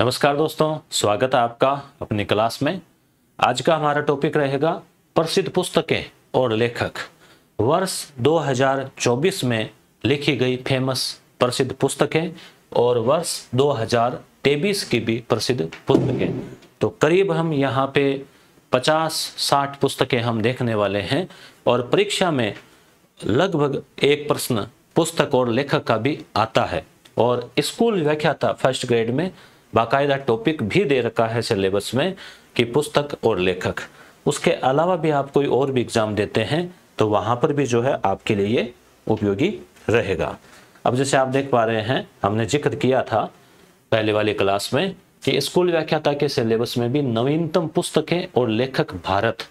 नमस्कार दोस्तों स्वागत है आपका अपनी क्लास में आज का हमारा टॉपिक रहेगा प्रसिद्ध पुस्तकें और लेखक वर्ष 2024 में लिखी गई फेमस प्रसिद्ध पुस्तकें और वर्ष 2023 की भी प्रसिद्ध पुस्तकें तो करीब हम यहाँ पे 50-60 पुस्तकें हम देखने वाले हैं और परीक्षा में लगभग एक प्रश्न पुस्तक और लेखक का भी आता है और स्कूल व्याख्या था फर्स्ट ग्रेड में बाकायदा टॉपिक भी दे रखा है सिलेबस में कि पुस्तक और लेखक उसके अलावा भी आप कोई और भी एग्ज़ाम देते हैं तो वहां पर भी जो है आपके लिए ये उपयोगी रहेगा अब जैसे आप देख पा रहे हैं हमने जिक्र किया था पहले वाली क्लास में कि स्कूल व्याख्याता के सिलेबस में भी नवीनतम पुस्तकें और लेखक भारत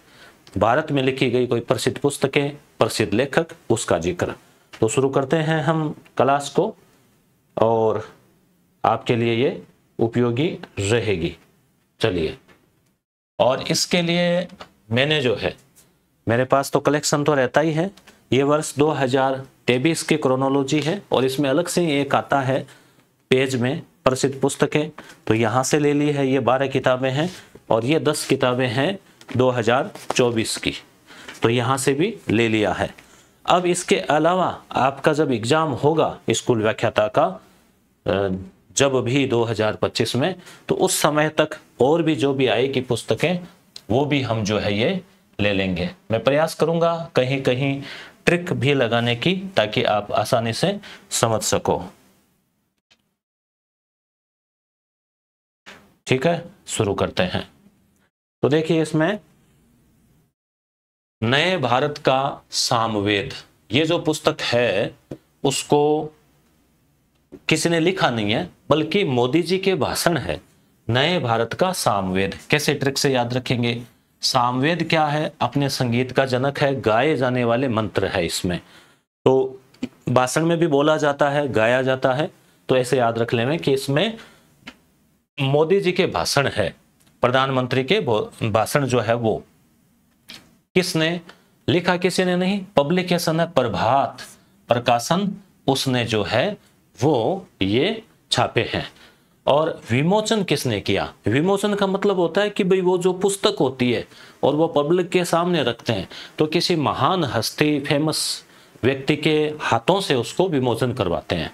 भारत में लिखी गई कोई प्रसिद्ध पुस्तकें प्रसिद्ध लेखक उसका जिक्र तो शुरू करते हैं हम क्लास को और आपके लिए ये उपयोगी रहेगी चलिए और इसके लिए मैंने जो है मेरे पास तो कलेक्शन तो रहता ही है ये वर्ष 2023 की क्रोनोलॉजी है और इसमें अलग से एक आता है पेज में प्रसिद्ध पुस्तकें तो यहाँ से ले ली है ये बारह किताबें हैं और ये दस किताबें हैं 2024 की तो यहाँ से भी ले लिया है अब इसके अलावा आपका जब एग्ज़ाम होगा स्कूल व्याख्याता का जब भी 2025 में तो उस समय तक और भी जो भी आई की पुस्तकें वो भी हम जो है ये ले लेंगे मैं प्रयास करूंगा कहीं कहीं ट्रिक भी लगाने की ताकि आप आसानी से समझ सको ठीक है शुरू करते हैं तो देखिए इसमें नए भारत का सामवेद ये जो पुस्तक है उसको किसी ने लिखा नहीं है बल्कि मोदी जी के भाषण है नए भारत का सामवेद कैसे ट्रिक से याद रखेंगे सामवेद क्या है अपने संगीत का जनक है गाए जाने वाले मंत्र है इसमें तो भाषण में भी बोला जाता है गाया जाता है तो ऐसे याद रख लेवे कि इसमें मोदी जी के भाषण है प्रधानमंत्री के भाषण जो है वो किसने लिखा किसी ने नहीं पब्लिकेशन है प्रभात प्रकाशन उसने जो है वो ये छापे हैं और विमोचन किसने किया विमोचन का मतलब होता है कि भाई वो जो पुस्तक होती है और वो पब्लिक के सामने रखते हैं तो किसी महान हस्ती फेमस व्यक्ति के हाथों से उसको विमोचन करवाते हैं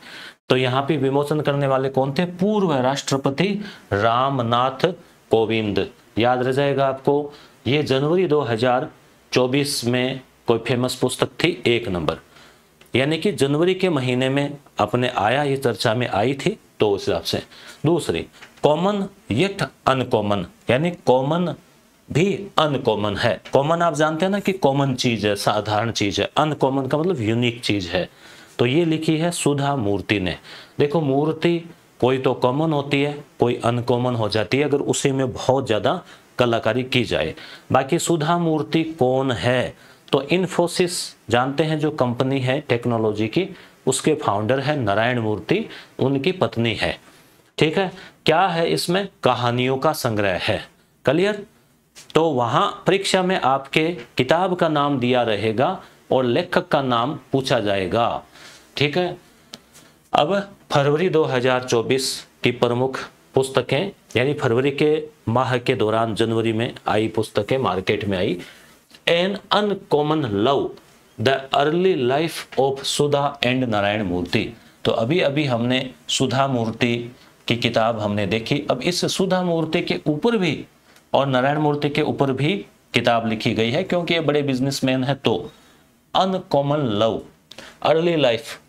तो यहाँ पे विमोचन करने वाले कौन थे पूर्व राष्ट्रपति रामनाथ कोविंद याद रह जाएगा आपको ये जनवरी 2024 में कोई फेमस पुस्तक थी एक नंबर यानी कि जनवरी के महीने में अपने आया ये चर्चा में आई थी तो उस हिसाब से दूसरी कॉमन यट अनकॉमन यानी कॉमन भी अनकॉमन है कॉमन आप जानते हैं ना कि कॉमन चीज है साधारण चीज है अनकॉमन का मतलब यूनिक चीज है तो ये लिखी है सुधा मूर्ति ने देखो मूर्ति कोई तो कॉमन होती है कोई अनकॉमन हो जाती है अगर उसी में बहुत ज्यादा कलाकारी की जाए बाकी सुधा मूर्ति कौन है तो इन्फोसिस जानते हैं जो कंपनी है टेक्नोलॉजी की उसके फाउंडर है नारायण मूर्ति उनकी पत्नी है ठीक है क्या है इसमें कहानियों का संग्रह है क्लियर तो वहां परीक्षा में आपके किताब का नाम दिया रहेगा और लेखक का नाम पूछा जाएगा ठीक है अब फरवरी 2024 की प्रमुख पुस्तकें यानी फरवरी के माह के दौरान जनवरी में आई पुस्तकें मार्केट में आई an uncommon love the early life of Sudha and Narayan Murthy तो अभी अभी हमने सुधा मूर्ति की किताब हमने देखी अब इस सुधा मूर्ति के ऊपर भी और नारायण मूर्ति के ऊपर भी किताब लिखी गई है क्योंकि ये बड़े बिजनेसमैन हैं तो अनकॉमन लव अर्ली लाइफ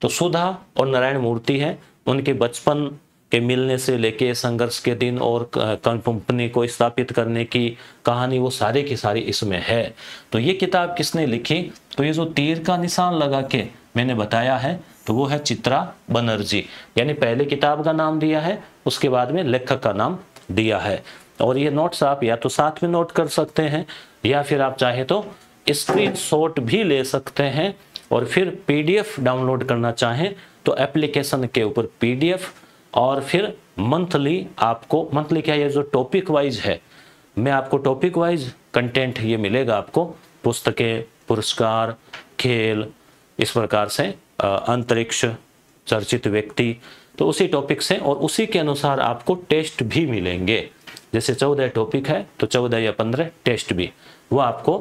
तो सुधा और नारायण मूर्ति है उनके बचपन के मिलने से लेके संघर्ष के दिन और कंपनी को स्थापित करने की कहानी वो सारे की सारी इसमें है तो ये किताब किसने लिखी तो ये जो तीर का निशान लगा के मैंने बताया है तो वो है चित्रा बनर्जी यानी पहले किताब का नाम दिया है उसके बाद में लेखक का नाम दिया है और ये नोट्स आप या तो साथ में नोट कर सकते हैं या फिर आप चाहे तो शॉट भी ले सकते हैं और फिर पीडीएफ डाउनलोड करना चाहें तो एप्लीकेशन के ऊपर पीडीएफ और फिर मंथली आपको मंथली क्या है जो टॉपिक वाइज है में आपको टॉपिक वाइज कंटेंट ये मिलेगा आपको पुस्तकें पुरस्कार खेल इस प्रकार से अंतरिक्ष चर्चित व्यक्ति तो उसी टॉपिक से और उसी के अनुसार आपको टेस्ट भी मिलेंगे जैसे चौदह टॉपिक है तो चौदह या पंद्रह टेस्ट भी वो आपको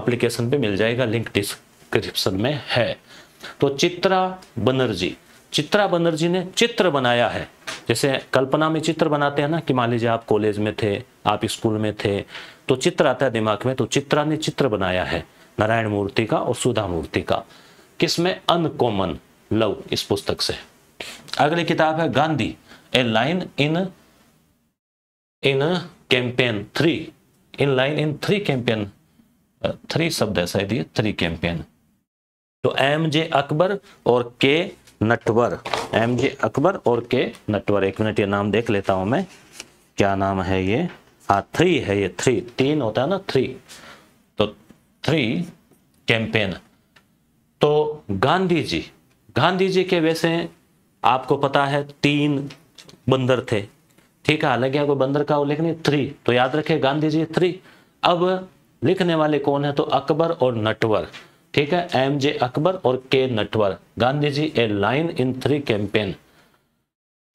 अप्लीकेशन पे मिल जाएगा लिंक डिस्क्रिप्शन में है तो चित्रा बनर्जी चित्रा बनर्जी ने चित्र बनाया है जैसे कल्पना में चित्र बनाते हैं ना कि मान लीजिए आप कॉलेज में थे आप स्कूल में थे तो चित्र आता है दिमाग में तो चित्रा ने चित्र बनाया है नारायण मूर्ति का और सुधा मूर्ति का किसमें अनकॉमन लव इस पुस्तक से अगली किताब है Gandhi a line in in campaign three in line in three campaign three शब्द है शायद ये थ्री कैंपेन तो एम जे अकबर और K Natwar M J Akbar और के नटवर एक मिनट ये नाम देख लेता हूं मैं क्या नाम है ये हाँ थ्री है ये थ्री तीन होता है ना थ्री तो थ्री कैंपेन तो गांधी जी गांधी जी के वैसे आपको पता है तीन बंदर थे ठीक है हालांकि कोई बंदर का उल्लेख नहीं थ्री तो याद रखे गांधी जी थ्री अब लिखने वाले कौन है तो अकबर और नटवर ठीक है एम जे अकबर और K Natwar Gandhi ji a line in three campaign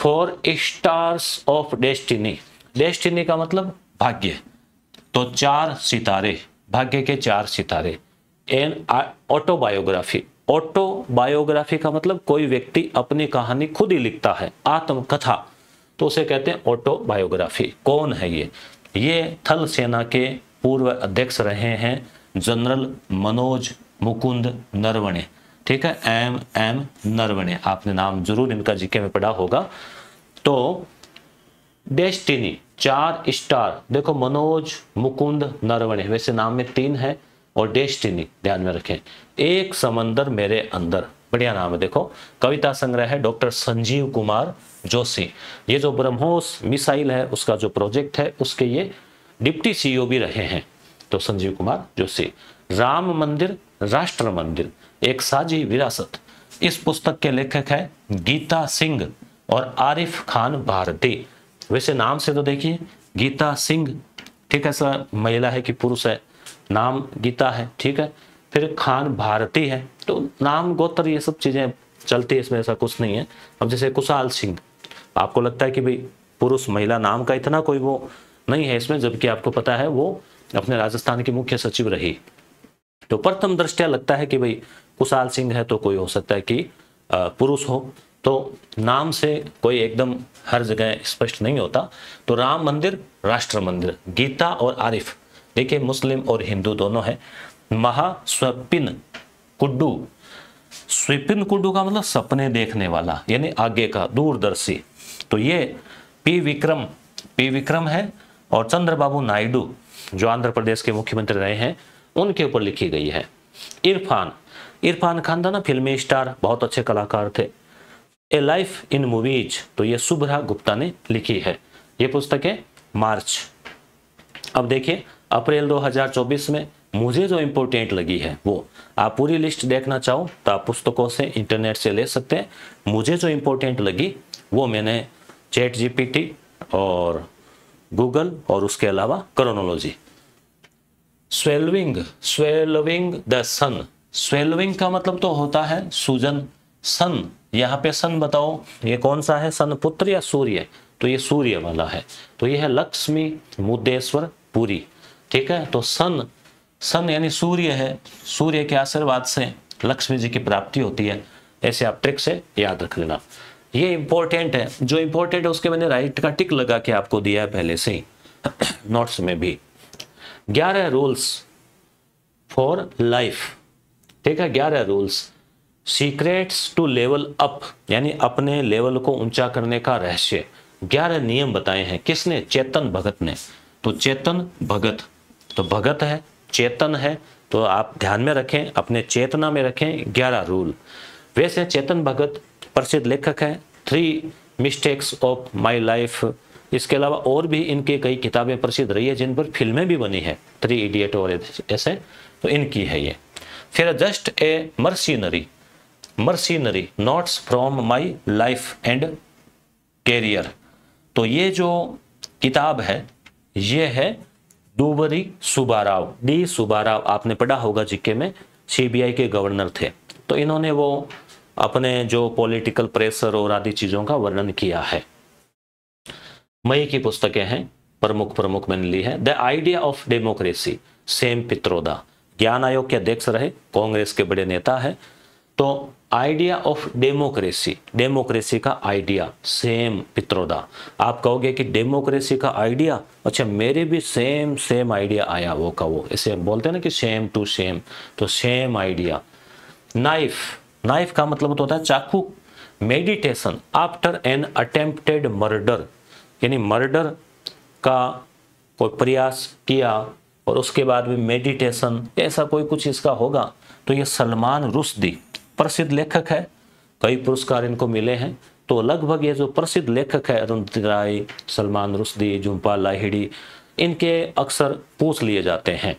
four stars of destiny destiny का मतलब भाग्य तो चार सितारे भाग्य के चार सितारे एन ऑटोबायोग्राफी ऑटोबायोग्राफी का मतलब कोई व्यक्ति अपनी कहानी खुद ही लिखता है आत्मकथा तो उसे कहते हैं ऑटोबायोग्राफी कौन है ये ये थल सेना के पूर्व अध्यक्ष रहे हैं जनरल मनोज मुकुंद नरवणे ठीक है एम एम नरवणे आपने नाम जरूर इनका जीके में पढ़ा होगा तो डेस्टिनी चार स्टार देखो मनोज मुकुंद नरवणे वैसे नाम में तीन है और डेस्टिनी ध्यान में रखें एक समंदर मेरे अंदर बढ़िया नाम है देखो कविता संग्रह है डॉक्टर संजीव कुमार जोशी ये जो ब्रह्मोस मिसाइल है उसका जो प्रोजेक्ट है उसके ये डिप्टी सीईओ भी रहे हैं तो संजीव कुमार जोशी राम मंदिर राष्ट्र मंदिर एक साझी विरासत इस पुस्तक के लेखक है गीता सिंह और आरिफ खान भारती वैसे नाम से तो देखिए गीता सिंह ठीक है सर महिला है कि पुरुष है नाम गीता है ठीक है फिर खान भारती है तो नाम गोत्र ये सब चीज़ें चलती है इसमें ऐसा कुछ नहीं है अब जैसे कुशाल सिंह आपको लगता है कि भाई पुरुष महिला नाम का इतना कोई वो नहीं है इसमें जबकि आपको पता है वो अपने राजस्थान की मुख्य सचिव रही तो प्रथम दृष्टया लगता है कि भाई कुशाल सिंह है तो कोई हो सकता है कि पुरुष हो तो नाम से कोई एकदम हर जगह स्पष्ट नहीं होता तो राम मंदिर राष्ट्र मंदिर गीता और आरिफ देखिए मुस्लिम और हिंदू दोनों है महास्वपिन कुड्डू स्विपिन कुड्डू का मतलब सपने देखने वाला यानी आगे का दूरदर्शी तो ये पी विक्रम पी विक्रम है और चंद्रबाबू नायडू जो आंध्र प्रदेश के मुख्यमंत्री रहे हैं उनके ऊपर लिखी गई है इरफान इरफान खान था ना फिल्मी स्टार बहुत अच्छे कलाकार थे ए लाइफ इन मूवीज तो ये सुभरा गुप्ता ने लिखी है ये पुस्तक है मार्च अब देखिए अप्रैल 2024 में मुझे जो इम्पोर्टेंट लगी है वो आप पूरी लिस्ट देखना चाहो तो आप पुस्तकों से इंटरनेट से ले सकते हैं मुझे जो इम्पोर्टेंट लगी वो मैंने चैट जीपीटी और गूगल और उसके अलावा क्रोनोलॉजी स्वेलविंग स्वेलविंग द सन स्वेलविंग का मतलब तो होता है सूजन सन यहाँ पे सन बताओ ये कौन सा है सन पुत्र या सूर्य तो ये सूर्य वाला है तो ये है लक्ष्मी मुद्देश्वर पुरी ठीक है तो सन सन यानी सूर्य है सूर्य के आशीर्वाद से लक्ष्मी जी की प्राप्ति होती है ऐसे आप ट्रिक से याद रख लेना ये इंपॉर्टेंट है जो इंपॉर्टेंट है उसके मैंने राइट का टिक लगा के आपको दिया है पहले से ही नोट्स में भी ग्यारह रूल्स फॉर लाइफ ठीक है ग्यारह rules secrets to level up यानी अपने लेवल को ऊंचा करने का रहस्य ग्यारह नियम बताए हैं किसने चेतन भगत ने तो चेतन भगत तो भगत है चेतन है तो आप ध्यान में रखें अपने चेतना में रखें ग्यारह रूल वैसे चेतन भगत प्रसिद्ध लेखक है three mistakes of my life इसके अलावा और भी इनके कई किताबें प्रसिद्ध रही है जिन पर फिल्में भी बनी है थ्री इडियट और ऐसे तो इनकी है ये फिर just a mercenary mercenary notes from my life and career तो ये जो किताब है ये है डूबरी सुबाराव डी सुबाराव आपने पढ़ा होगा जिक्के में सीबीआई के गवर्नर थे तो इन्होंने वो अपने जो पॉलिटिकल प्रेशर और आदि चीज़ों का वर्णन किया है मई की पुस्तकें हैं प्रमुख प्रमुख मैंने ली है the idea of democracy Sam Pitroda ज्ञान आयोग के अध्यक्ष रहे कांग्रेस के बड़े नेता है तो आइडिया ऑफ डेमोक्रेसी डेमोक्रेसी का आइडिया सेम पित्रोदा आप कहोगे कि डेमोक्रेसी का आइडिया अच्छा मेरे भी सेम सेम आइडिया आया वो का वो इसे बोलते हैं ना कि सेम टू सेम तो सेम आइडिया नाइफ नाइफ का मतलब तो होता है चाकू meditation after an attempted murder यानी मर्डर का कोई प्रयास किया और उसके बाद भी मेडिटेशन ऐसा कोई कुछ इसका होगा तो ये सलमान रुश्दी प्रसिद्ध लेखक है कई पुरस्कार इनको मिले हैं तो लगभग ये जो प्रसिद्ध लेखक है अरुण राय सलमान रुश्दी झुम्पा लाहिड़ी इनके अक्सर पूछ लिए जाते हैं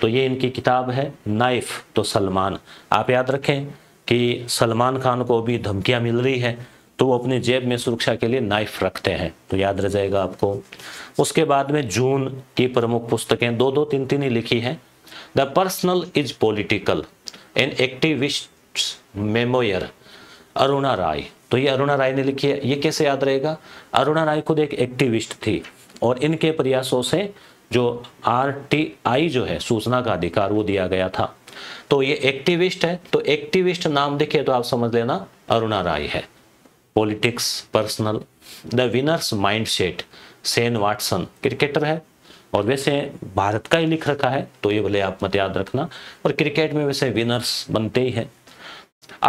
तो ये इनकी किताब है नाइफ तो सलमान आप याद रखें कि सलमान खान को भी धमकियां मिल रही है तो वो अपनी जेब में सुरक्षा के लिए नाइफ रखते हैं तो याद रह जाएगा आपको उसके बाद में जून की प्रमुख पुस्तकें दो दो तीन तीन ही लिखी हैं the personal is political an activist memoir Aruna Roy तो ये अरुणा राय ने लिखी है ये कैसे याद रहेगा अरुणा राय खुद एक एक्टिविस्ट थी और इनके प्रयासों से जो आर टी आई जो है सूचना का अधिकार वो दिया गया था तो ये एक्टिविस्ट है तो एक्टिविस्ट नाम देखिए तो आप समझ लेना अरुणा राय है politics personal the winners set Shane Watson cricketer है और वैसे भारत का ही लिख रखा है तो ये भले आप मत याद रखना और क्रिकेट में वैसे विनर्स बनते ही हैं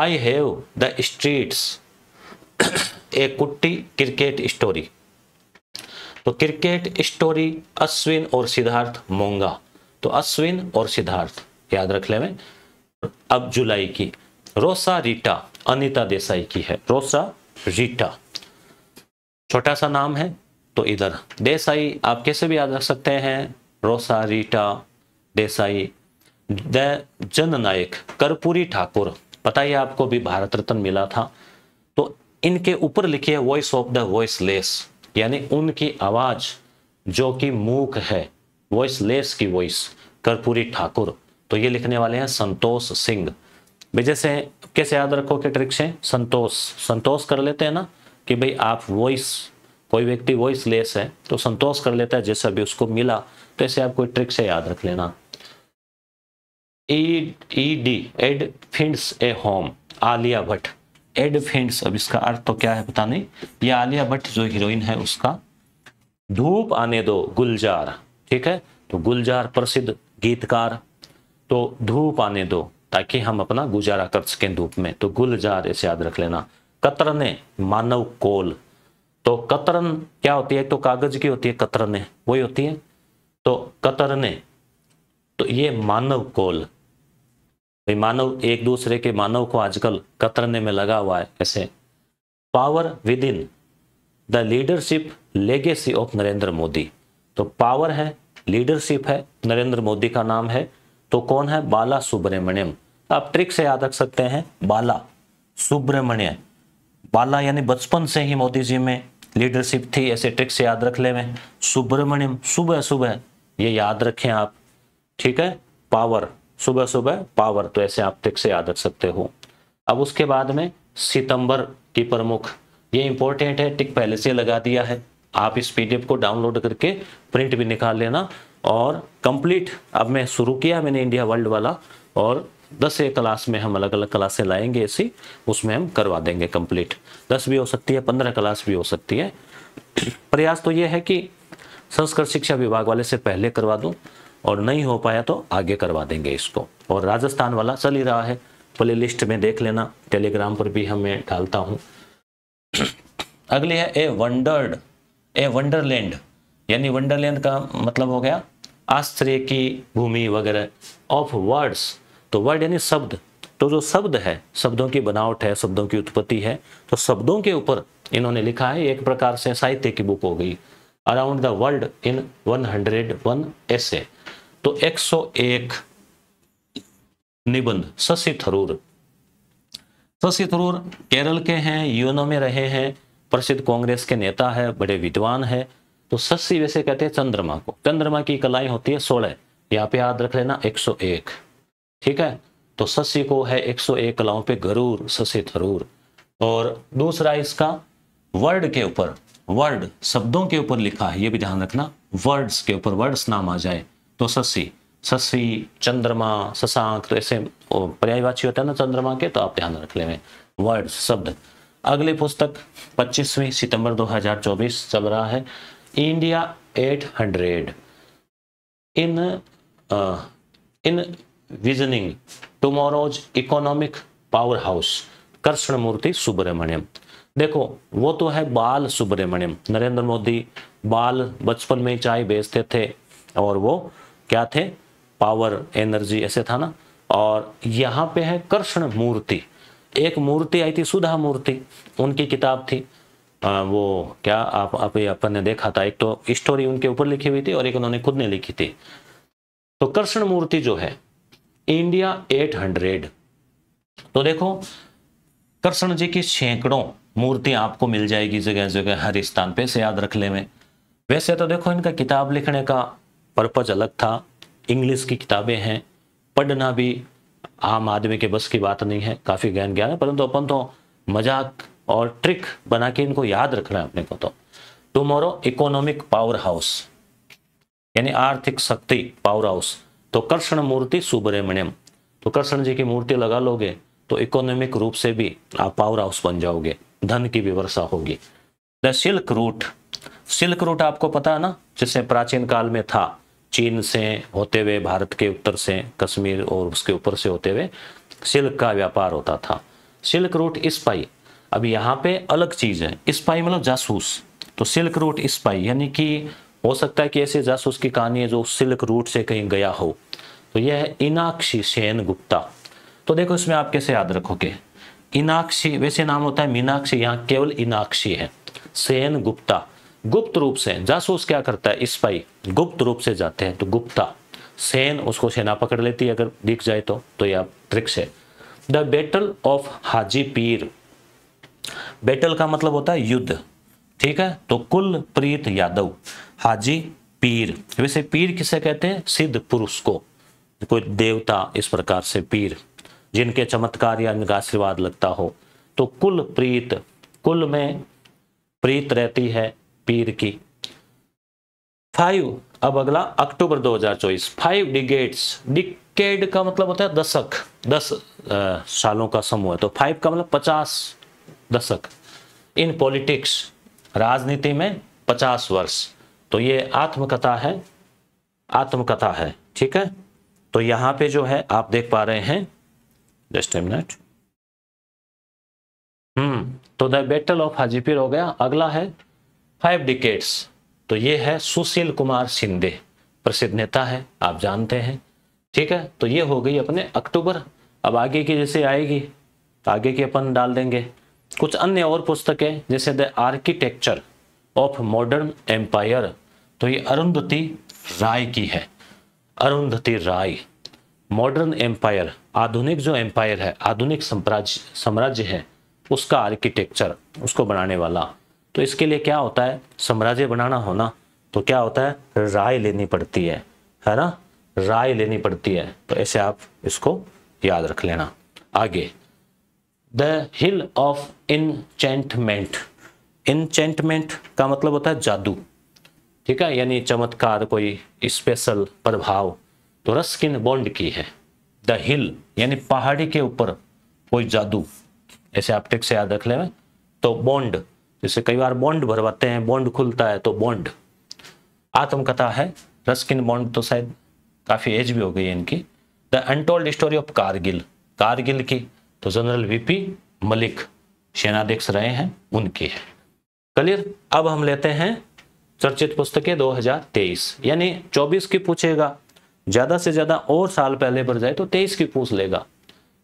I have the streets a kutty cricket story तो क्रिकेट स्टोरी अश्विन और सिद्धार्थ मोंगा तो अश्विन और सिद्धार्थ याद रख ले में अब जुलाई की रोसा रीटा अनिता देसाई की है रोसा रीटा छोटा सा नाम है तो इधर देसाई आप कैसे भी याद रख सकते हैं रोसा रीटा देसाई दे जन नायक कर्पूरी ठाकुर पता ही आपको भी भारत रत्न मिला था तो इनके ऊपर लिखे है voice of the voiceless यानी उनकी आवाज जो कि मूक है वॉइस लेस की वॉइस कर्पूरी ठाकुर तो ये लिखने वाले हैं संतोष सिंह जैसे कैसे याद रखो के ट्रिक्स हैं संतोष संतोष कर लेते हैं ना कि भाई आप वॉइस कोई व्यक्ति वॉइस लेस है तो संतोष कर लेता है जैसे अभी उसको मिला तो ऐसे आप कोई ट्रिक्स याद रख लेना Ed finds a home Alia Bhatt Ed finds अब इसका अर्थ तो क्या है पता नहीं ये आलिया भट्ट जो हीरोइन है उसका धूप आने दो गुलजार ठीक है तो गुलजार प्रसिद्ध गीतकार तो धूप आने दो ताकि हम अपना गुजारा कर सकें धूप में तो गुलजार ऐसे याद रख लेना कतरने मानव कोल तो कतरन क्या होती है तो कागज की होती है कतरने वही होती है तो कतरने तो ये मानव कोल भाई मानव एक दूसरे के मानव को आजकल कतरने में लगा हुआ है ऐसे power within the leadership legacy of Narendra Modi तो पावर है लीडरशिप है नरेंद्र मोदी का नाम है तो कौन है बाला सुब्रमण्यम आप ट्रिक से याद रख सकते हैं बाला सुब्रमण्य बाला यानी बचपन से ही मोदी जी में लीडरशिप थी ऐसे ट्रिक से याद रख ले में सुब्रमण्यम सुबह सुबह ये याद रखें आप ठीक है पावर सुबह सुबह पावर तो ऐसे आप ट्रिक से याद रख सकते हो अब उसके बाद में सितंबर की प्रमुख ये इंपॉर्टेंट है टिक पहले से लगा दिया है आप इस पीडीएफ को डाउनलोड करके प्रिंट भी निकाल लेना और कंप्लीट अब मैं शुरू किया मैंने इंडिया वर्ल्ड वाला और दस एक क्लास में हम अलग अलग क्लासे लाएंगे ऐसी उसमें हम करवा देंगे कंप्लीट दस भी हो सकती है पंद्रह क्लास भी हो सकती है प्रयास तो ये है कि संस्कृत शिक्षा विभाग वाले से पहले करवा दूँ और नहीं हो पाया तो आगे करवा देंगे इसको और राजस्थान वाला चल ही रहा है प्ले लिस्ट में देख लेना टेलीग्राम पर भी हमें डालता हूँ अगली है ए वंडर्ड ए वंडरलैंड यानी वंडरलैंड का मतलब हो गया आश्रय की भूमि वगैरह ऑफ वर्ड्स तो वर्ड यानी शब्द तो जो शब्द है शब्दों की बनावट है शब्दों की उत्पत्ति है तो शब्दों के ऊपर इन्होंने लिखा है एक प्रकार से साहित्य की बुक हो गई अराउंड द वर्ल्ड इन 101 ऐसे तो 101 निबंध शशि थरूर शशि थरूर केरल के हैं यूनो में रहे हैं प्रसिद्ध कांग्रेस के नेता है बड़े विद्वान है तो सस्सी वैसे कहते हैं चंद्रमा को चंद्रमा की कलाई होती है सोलह यहाँ पे याद रख लेना 101 ठीक है तो सस्सी को है 101 कलाओं पे गरूर ससी थरूर और दूसरा इसका वर्ड के ऊपर वर्ड शब्दों के ऊपर लिखा है ये भी ध्यान रखना वर्ड्स के ऊपर वर्ड्स नाम आ जाए तो सस्सी सस्सी चंद्रमा शशांक तो ऐसे पर्यायवाची होता है ना चंद्रमा के तो आप ध्यान रख ले वर्ड्स शब्द अगले पुस्तक 25वीं सितंबर 2024 चल रहा है India in in visioning tomorrow's economic powerhouse Krishna Murthy Subramanian देखो वो तो है बाल सुब्रमण्यम नरेंद्र मोदी बाल बचपन में चाय बेचते थे और वो क्या थे पावर एनर्जी ऐसे था ना और यहाँ पे है कृष्ण मूर्ति एक मूर्ति आई थी सुधा मूर्ति उनकी किताब थी आ, वो क्या आप अभी अपन ने देखा था एक तो स्टोरी उनके ऊपर लिखी हुई थी और एक उन्होंने खुद ने लिखी थी तो कृष्ण मूर्ति जो है इंडिया 800 तो देखो कृष्ण जी की सैकड़ों मूर्तियां आपको मिल जाएगी जगह जगह हर स्थान पे से याद रख ले में वैसे तो देखो इनका किताब लिखने का पर्पज अलग था इंग्लिश की किताबें हैं पढ़ना भी आम आदमी के बस की बात नहीं है काफ़ी ज्ञान ज्ञान है परंतु अपन तो मजाक और ट्रिक बना के इनको याद रखना है अपने को तो टुमोरो इकोनॉमिक पावर हाउस यानी आर्थिक शक्ति पावर हाउस तो कृष्ण मूर्ति सुब्रमण्यम तो कृष्ण जी की मूर्ति लगा लोगे तो इकोनॉमिक रूप से भी आप पावर हाउस बन जाओगे धन की भी वर्षा होगी the silk route silk route आपको पता है ना जिसे प्राचीन काल में था चीन से होते हुए भारत के उत्तर से कश्मीर और उसके ऊपर से होते हुए सिल्क का व्यापार होता था सिल्क रूट इस पाई अब यहाँ पे अलग चीज़ है स्पाई मतलब जासूस तो सिल्क रूट स्पाई यानी कि हो सकता है कि ऐसे जासूस की कहानी है जो सिल्क रूट से कहीं गया हो तो यह है इनाक्षी सेन गुप्ता तो देखो इसमें आप कैसे याद रखोगे इनाक्षी वैसे नाम होता है मीनाक्षी यहाँ केवल इनाक्षी है सेन गुप्ता गुप्त रूप से जासूस क्या करता है स्पाई गुप्त रूप से जाते हैं तो गुप्ता सेन उसको सेना पकड़ लेती है अगर दिख जाए तो, तो यह ट्रिक्स है द बेटल ऑफ हाजी पीर बैटल का मतलब होता है युद्ध ठीक है तो कुल प्रीत यादव हाजी पीर वैसे पीर किसे कहते हैं सिद्ध पुरुष को कोई देवता इस प्रकार से पीर जिनके चमत्कार या इनका आशीर्वाद लगता हो तो कुल प्रीत कुल में प्रीत रहती है पीर की फाइव अब अगला अक्टूबर 2024 फाइव डिगेट्स डिकेड का मतलब होता है दशक दस आ, सालों का समूह है तो फाइव का मतलब पचास दशक इन पॉलिटिक्स राजनीति में पचास वर्ष तो ये आत्मकथा है आत्मकथा है ठीक है तो यहां पे जो है आप देख पा रहे हैं जस्ट ए मिनट हम्म तो द बैटल ऑफ हाजीपीर हो गया अगला है फाइव डिकेट्स तो ये है सुशील कुमार शिंदे प्रसिद्ध नेता है आप जानते हैं ठीक है तो ये हो गई अपने अक्टूबर अब आगे की जैसे आएगी तो आगे की अपन डाल देंगे कुछ अन्य और पुस्तकें जैसे the architecture of modern empire तो ये अरुंधति राय की है अरुंधति राय मॉडर्न एम्पायर आधुनिक जो एम्पायर है आधुनिक साम्राज्य साम्राज्य है उसका आर्किटेक्चर उसको बनाने वाला तो इसके लिए क्या होता है साम्राज्य बनाना होना तो क्या होता है राय लेनी पड़ती है है ना राय लेनी पड़ती है तो ऐसे आप इसको याद रख लेना आगे द हिल ऑफ इनचेंटमेंट इनचेंटमेंट का मतलब होता है जादू ठीक है यानी चमत्कार कोई स्पेशल प्रभाव तो रस्किन बॉन्ड की है द हिल यानी पहाड़ी के ऊपर कोई जादू ऐसे आप टिक से याद रख लें तो बॉन्ड जैसे कई बार बॉन्ड भरवाते हैं बॉन्ड खुलता है तो बॉन्ड आत्मकथा है रस्किन बॉन्ड तो शायद काफ़ी एज भी हो गई है इनकी the untold story of Kargil Kargil की तो जनरल वीपी मलिक सेनाध्यक्ष रहे हैं उनकी है क्लियर अब हम लेते हैं चर्चित पुस्तकें 2023 यानी 24 की पूछेगा ज्यादा से ज्यादा और साल पहले पर जाए तो 23 की पूछ लेगा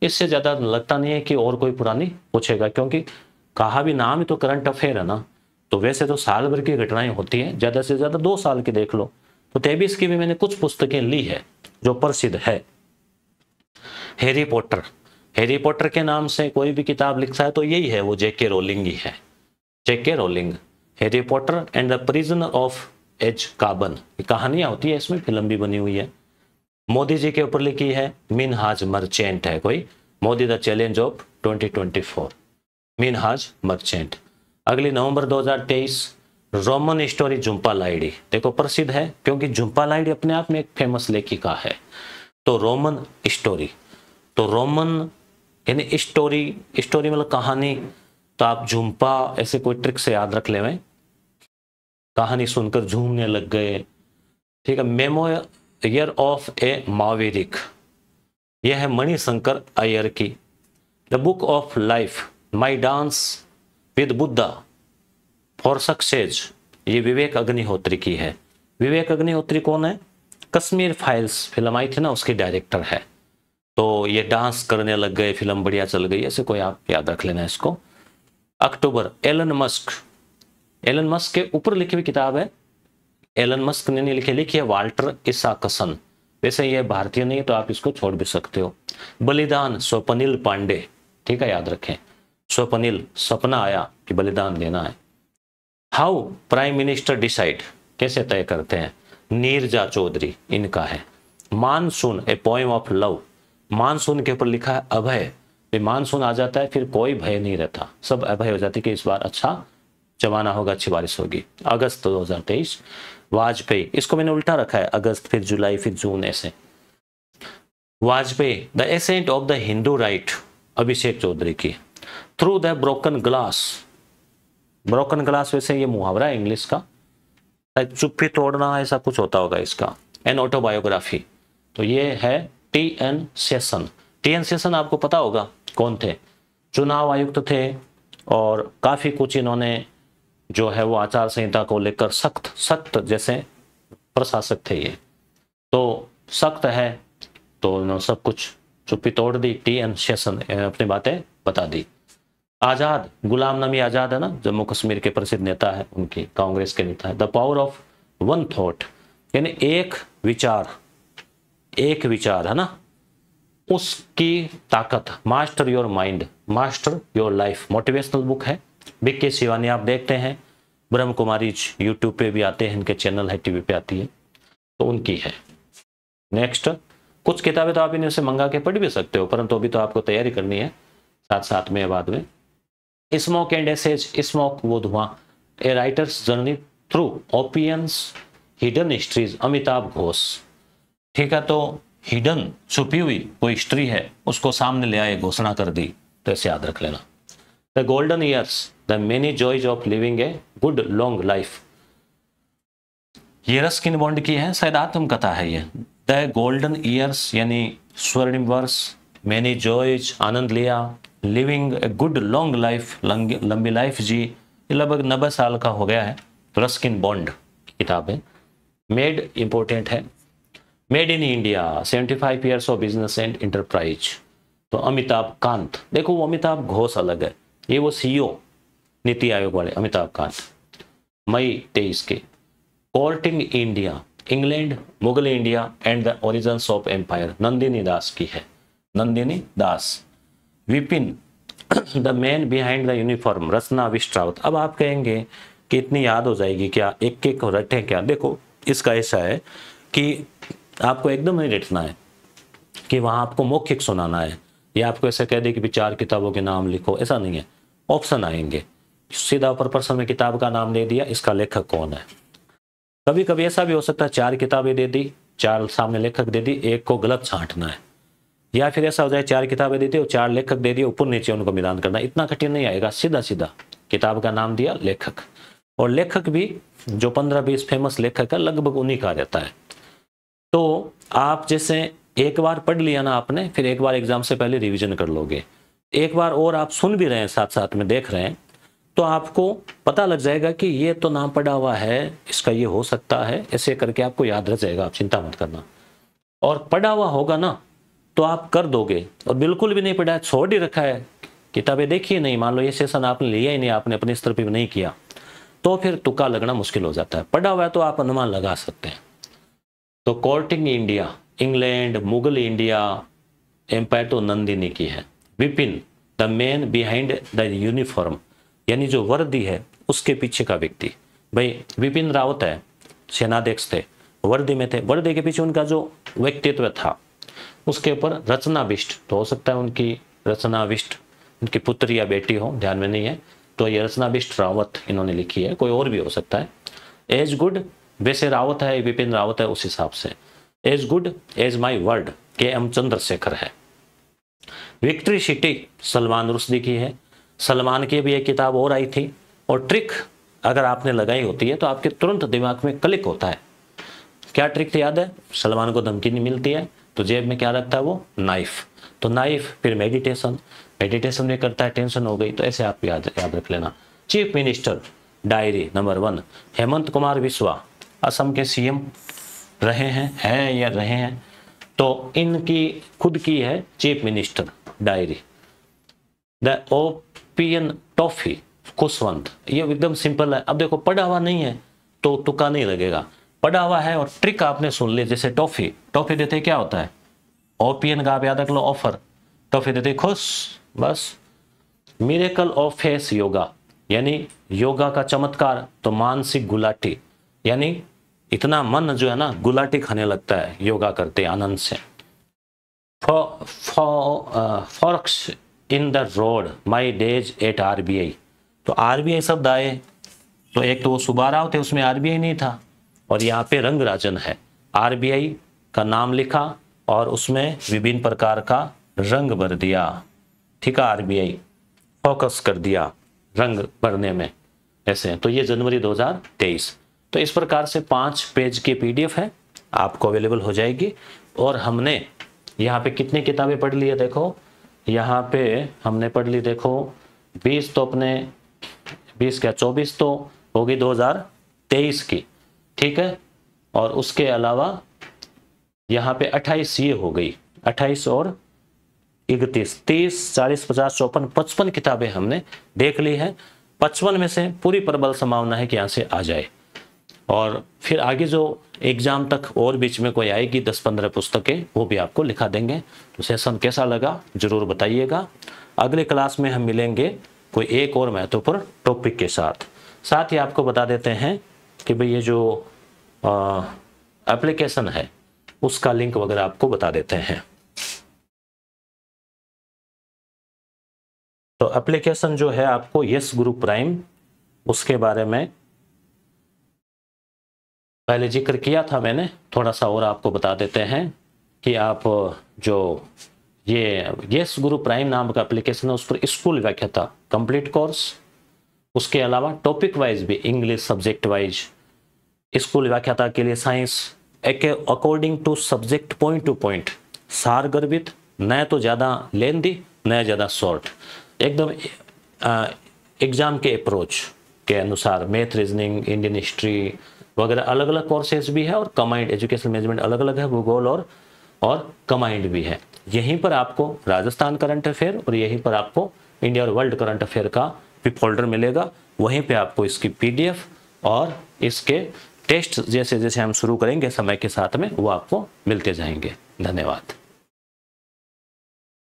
इससे ज्यादा लगता नहीं है कि और कोई पुरानी पूछेगा क्योंकि कहा भी नाम ही तो करंट अफेयर है ना तो वैसे तो साल भर की घटनाएं होती है ज्यादा से ज्यादा दो साल की देख लो तो तेबीस की भी मैंने कुछ पुस्तकें ली है जो प्रसिद्ध है हैरी पॉटर हैरी पॉटर के नाम से कोई भी किताब लिखता है तो यही है वो जेके रोलिंग ही है J K Rowling Harry Potter and the prisoner of Azkaban कहानियां होती है इसमें फिल्म भी बनी हुई है मोदी जी के ऊपर लिखी है मिनहाज मर्चेंट है कोई Modi the challenge of 2024 Minhaj Merchant अगली नवंबर 2023 रोमन स्टोरी झुम्पा लाइडी देखो प्रसिद्ध है क्योंकि झुम्पा लाइडी अपने आप में एक फेमस लेखिका है तो रोमन स्टोरी तो रोमन यानी स्टोरी स्टोरी मतलब कहानी तो आप झुम्पा ऐसे कोई ट्रिक से याद रख ले कहानी सुनकर झूमने लग गए ठीक है मेमोयर ऑफ ए मावेरिक यह है मणिशंकर अयर की the book of life my dance with Buddha for success ये विवेक अग्निहोत्री की है विवेक अग्निहोत्री कौन है कश्मीर फाइल्स फिल्म आई थी ना उसकी डायरेक्टर है तो ये डांस करने लग गए फिल्म बढ़िया चल गई ऐसे कोई आप याद रख लेना इसको अक्टूबर एलन मस्क एलन मस्क के ऊपर लिखी हुई किताब है एलन मस्क ने नहीं लिखी लिखी है वाल्टर इसाकसन वैसे ये भारतीय नहीं है तो आप इसको छोड़ भी सकते हो बलिदान स्वपनिल पांडे ठीक है याद रखें स्वपनिल सपना आया कि बलिदान देना है हाउ प्राइम मिनिस्टर डिसाइड कैसे तय करते हैं नीरजा चौधरी इनका है monsoon a poem of love monsoon के ऊपर लिखा है अभय मानसून आ जाता है फिर कोई भय नहीं रहता सब अभय हो जाती कि इस बार अच्छा जमाना होगा अच्छी बारिश होगी अगस्त 2023 वाजपेयी इसको मैंने उल्टा रखा है अगस्त फिर जुलाई फिर जून ऐसे Vajpayee the ascent of the Hindu right Abhishek Choudhary की through the broken glass broken glass वैसे ये मुहावरा है इंग्लिश का चुप्पी तोड़ना ऐसा कुछ होता होगा इसका एन ऑटोबायोग्राफी तो ये है T N Seshan T N Seshan आपको पता होगा कौन थे चुनाव आयुक्त थे और काफ़ी कुछ इन्होंने जो है वो आचार संहिता को लेकर सख्त सख्त जैसे प्रशासक थे ये तो सख्त है तो इन्होंने सब कुछ चुप्पी तोड़ दी टी एन सेशन अपनी बातें बता दी आज़ाद गुलाम नबी आज़ाद है ना जम्मू कश्मीर के प्रसिद्ध नेता है उनकी कांग्रेस के नेता है the power of one thought यानी एक विचार एक विचार है ना उसकी ताकत master your mind master your life motivational book है बीके शिवानी आप देखते हैं ब्रह्म कुमारी यूट्यूब पे भी आते हैं इनके चैनल है टीवी पे आती है तो उनकी है नेक्स्ट कुछ किताबें तो आप इन्हें से मंगा के पढ़ भी सकते हो परंतु अभी तो आपको तैयारी करनी है साथ साथ में बाद में स्मोक एंड एसेज स्मोक वो धुआं a writer's journey through opium's hidden histories Amitav Ghosh ठीक है तो हिडन छुपी हुई कोई स्त्री है उसको सामने ले आए घोषणा कर दी तो ऐसे याद रख लेना the golden years the many joys of living a good long life ये रस्किन बॉन्ड की है शायद आत्मकथा है ये द गोल्डन ईयर्स यानी स्वर्णिम वर्ष मेनी जॉयज आनंद लिया living a good long life लंबी लाइफ जी ये लगभग नब्बे साल का हो गया है रस्किन बॉन्ड किताब है मेड इंपॉर्टेंट है made in India 75 years of business and enterprise तो अमिताभ कांत देखो वो अमिताभ घोष अलग है ये वो सीईओ e नीति आयोग वाले अमिताभ कांत मई तेईस के courting India England Mughal India and the origin of empire Nandini Das की है Nandini Das Vipin the man behind the uniform Rachna विश्रावत अब आप कहेंगे कि इतनी याद हो जाएगी क्या एक एक रटे क्या देखो इसका ऐसा है कि आपको एकदम नहीं लिखना है कि वहाँ आपको मौखिक सुनाना है या आपको ऐसा कह दे कि चार किताबों के नाम लिखो ऐसा नहीं है ऑप्शन आएंगे सीधा ऊपर पर्सन में किताब का नाम दे दिया इसका लेखक कौन है कभी कभी ऐसा भी हो सकता है चार किताबें दे दी चार सामने लेखक दे दी एक को गलत छांटना है या फिर ऐसा हो जाए चार किताबें दे दी और चार लेखक दे दिए ऊपर नीचे उनको मिलान करना इतना कठिन नहीं आएगा सीधा सीधा किताब का नाम दिया लेखक और लेखक भी जो पंद्रह बीस फेमस लेखक है लगभग उन्हीं का रहता है तो आप जैसे एक बार पढ़ लिया ना आपने फिर एक बार एग्जाम से पहले रिवीजन कर लोगे एक बार और आप सुन भी रहे हैं साथ साथ में देख रहे हैं तो आपको पता लग जाएगा कि ये तो नाम पढ़ा हुआ है इसका ये हो सकता है ऐसे करके आपको याद रह जाएगा आप चिंता मत करना और पढ़ा हुआ होगा ना तो आप कर दोगे और बिल्कुल भी नहीं पढ़ा है छोड़ ही रखा है किताबें देखिए नहीं मान लो ये सेशन आपने लिया ही नहीं आपने अपने स्तर पर नहीं किया तो फिर तुक्का लगना मुश्किल हो जाता है पढ़ा हुआ है तो आप अनुमान लगा सकते हैं तो courting India England Mughal India empire तो नंदिनी की है Vipin the man behind the uniform यानी जो वर्दी है उसके पीछे का व्यक्ति भाई विपिन रावत है सेनाध्यक्ष थे वर्दी में थे वर्दी के पीछे उनका जो व्यक्तित्व था उसके ऊपर रचनाविष्ट तो हो सकता है उनकी रचनाविष्ट उनकी पुत्र या बेटी हो ध्यान में नहीं है तो ये रचनाविष्ट रावत इन्होंने लिखी है कोई और भी हो सकता है एज गुड वैसे रावत है विपिन रावत है उस हिसाब से as good as my word K M Chandrashekhar है विक्ट्री सिटी सलमान रुश्दी की है सलमान की भी एक किताब और आई थी और ट्रिक अगर आपने लगाई होती है तो आपके तुरंत दिमाग में क्लिक होता है क्या ट्रिक थी याद है सलमान को धमकी नहीं मिलती है तो जेब में क्या रखता है वो नाइफ तो नाइफ फिर मेडिटेशन मेडिटेशन में करता है टेंशन हो गई तो ऐसे आप याद याद रख लेना chief minister diary number one Hemant Kumar Vishwa Assam के सीएम रहे हैं हैं या रहे हैं तो इनकी खुद की है चीफ मिनिस्टर डायरी द ओपियन टॉफी कुशवंत ये एकदम सिंपल है अब देखो पढ़ा हुआ नहीं है तो तुका नहीं लगेगा पढ़ा हुआ है और ट्रिक आपने सुन ली जैसे टॉफी टॉफी देते क्या होता है ओपियन का आप याद रख लो ऑफर टॉफी देते खुश बस मिरेकल ऑफ फेस योगा यानी योगा का चमत्कार तो मानसिक गुलाटी यानी इतना मन जो है ना गुलाटी खाने लगता है योगा करते आनंद से forks in the road my days at RBI तो आरबीआई शब्द आए तो एक तो वो सुबाराव थे उसमें आरबीआई नहीं था और यहाँ पे रंगराजन है आरबीआई का नाम लिखा और उसमें विभिन्न प्रकार का रंग भर दिया ठीक है आरबीआई फोकस कर दिया रंग भरने में ऐसे तो ये जनवरी 2023 तो इस प्रकार से पांच पेज की पीडीएफ है आपको अवेलेबल हो जाएगी और हमने यहाँ पे कितनी किताबें पढ़ ली है देखो यहाँ पे हमने पढ़ ली देखो बीस तो अपने बीस क्या चौबीस तो होगी दो हज़ार तेईस की ठीक है और उसके अलावा यहाँ पे अट्ठाईस ये हो गई अट्ठाईस और इकतीस तीस चालीस पचास चौपन पचपन किताबें हमने देख ली है पचपन में से पूरी प्रबल संभावना है कि यहाँ से आ जाए और फिर आगे जो एग्ज़ाम तक और बीच में कोई आएगी दस पंद्रह पुस्तकें वो भी आपको लिखा देंगे तो सेशन कैसा लगा ज़रूर बताइएगा अगले क्लास में हम मिलेंगे कोई एक और महत्वपूर्ण टॉपिक के साथ साथ ही आपको बता देते हैं कि भाई ये जो एप्लीकेशन है उसका लिंक वगैरह आपको बता देते हैं तो एप्लीकेशन जो है आपको यस ग्रुप प्राइम उसके बारे में पहले जिक्र किया था मैंने थोड़ा सा और आपको बता देते हैं कि आप जो ये यस गुरु प्राइम नाम का एप्लीकेशन है उस पर स्कूल व्याख्याता कंप्लीट कोर्स उसके अलावा टॉपिक वाइज भी इंग्लिश सब्जेक्ट वाइज स्कूल व्याख्याता के लिए science according to subject point to point सार गर्भित न तो ज़्यादा लेंदी न ज़्यादा शॉर्ट एकदम एग्जाम के अप्रोच के अनुसार मैथ रीजनिंग इंडियन हिस्ट्री वगैरह तो अलग अलग कोर्सेज भी है और कमाइंड एजुकेशन मैनेजमेंट अलग अलग है भूगोल और और कमाइंड भी है यहीं पर आपको राजस्थान करंट अफेयर और यहीं पर आपको इंडिया और वर्ल्ड करंट अफेयर का भी फोल्डर मिलेगा वहीं पे आपको इसकी पीडीएफ और इसके टेस्ट जैसे जैसे हम शुरू करेंगे समय के साथ में वो आपको मिलते जाएंगे धन्यवाद